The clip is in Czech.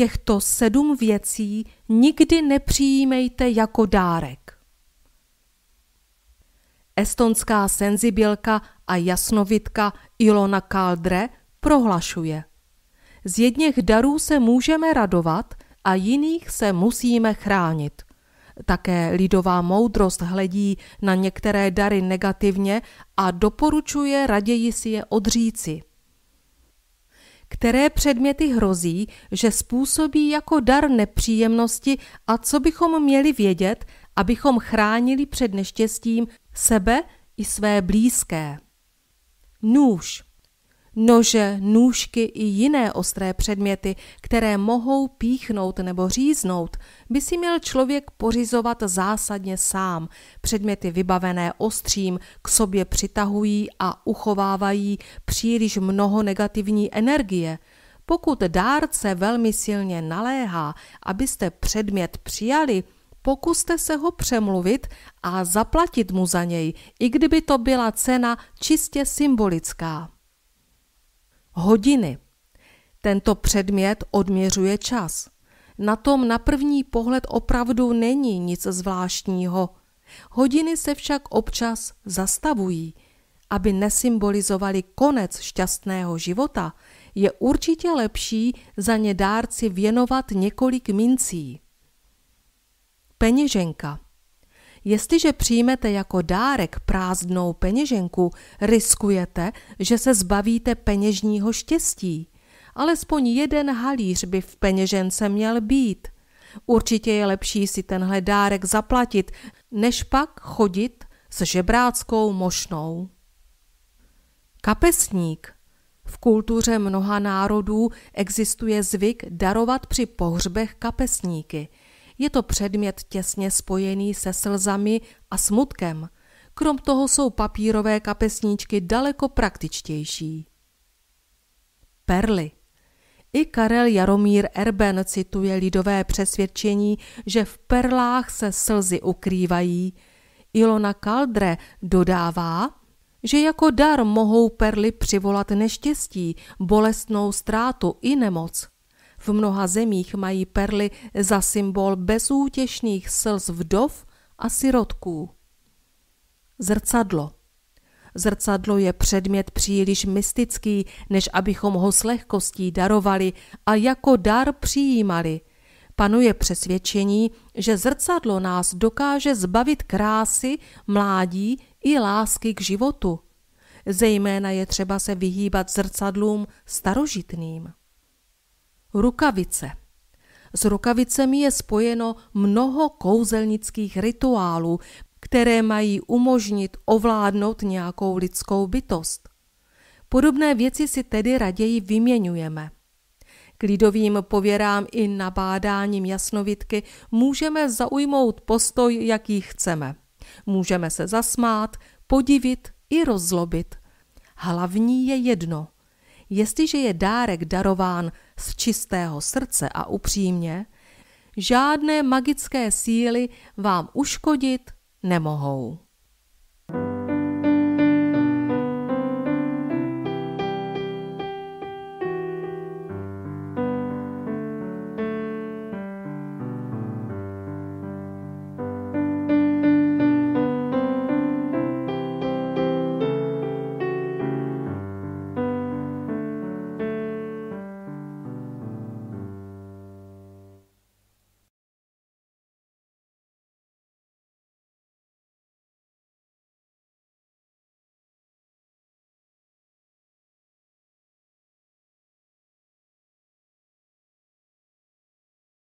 těchto sedm věcí nikdy nepřijímejte jako dárek. Estonská senzibilka a jasnovitka Ilona Kaldre prohlašuje. Z jedněch darů se můžeme radovat a jiných se musíme chránit. Také lidová moudrost hledí na některé dary negativně a doporučuje raději si je odříci které předměty hrozí, že způsobí jako dar nepříjemnosti a co bychom měli vědět, abychom chránili před neštěstím sebe i své blízké. Nůž nože, nůžky i jiné ostré předměty, které mohou píchnout nebo říznout, by si měl člověk pořizovat zásadně sám. Předměty vybavené ostřím k sobě přitahují a uchovávají příliš mnoho negativní energie. Pokud dárce velmi silně naléhá, abyste předmět přijali, pokuste se ho přemluvit a zaplatit mu za něj, i kdyby to byla cena čistě symbolická. Hodiny. Tento předmět odměřuje čas. Na tom na první pohled opravdu není nic zvláštního. Hodiny se však občas zastavují. Aby nesymbolizovali konec šťastného života, je určitě lepší za ně dárci věnovat několik mincí. Peněženka – Jestliže přijmete jako dárek prázdnou peněženku, riskujete, že se zbavíte peněžního štěstí. Alespoň jeden halíř by v peněžence měl být. Určitě je lepší si tenhle dárek zaplatit, než pak chodit s žebráckou mošnou. Kapesník v kultuře mnoha národů existuje zvyk darovat při pohřbech kapesníky – je to předmět těsně spojený se slzami a smutkem. Krom toho jsou papírové kapesníčky daleko praktičtější. Perly i Karel Jaromír Erben cituje lidové přesvědčení, že v perlách se slzy ukrývají. Ilona Kaldre dodává, že jako dar mohou perly přivolat neštěstí, bolestnou ztrátu i nemoc. V mnoha zemích mají perly za symbol bezútěšných slz vdov a sirotků. Zrcadlo Zrcadlo je předmět příliš mystický, než abychom ho s lehkostí darovali a jako dar přijímali. Panuje přesvědčení, že zrcadlo nás dokáže zbavit krásy, mládí i lásky k životu. Zejména je třeba se vyhýbat zrcadlům starožitným. Rukavice. S rukavicemi je spojeno mnoho kouzelnických rituálů, které mají umožnit ovládnout nějakou lidskou bytost. Podobné věci si tedy raději vyměňujeme. K lidovým pověrám i nabádáním jasnovitky můžeme zaujmout postoj, jaký chceme. Můžeme se zasmát, podivit i rozlobit. Hlavní je jedno – Jestliže je dárek darován z čistého srdce a upřímně, žádné magické síly vám uškodit nemohou.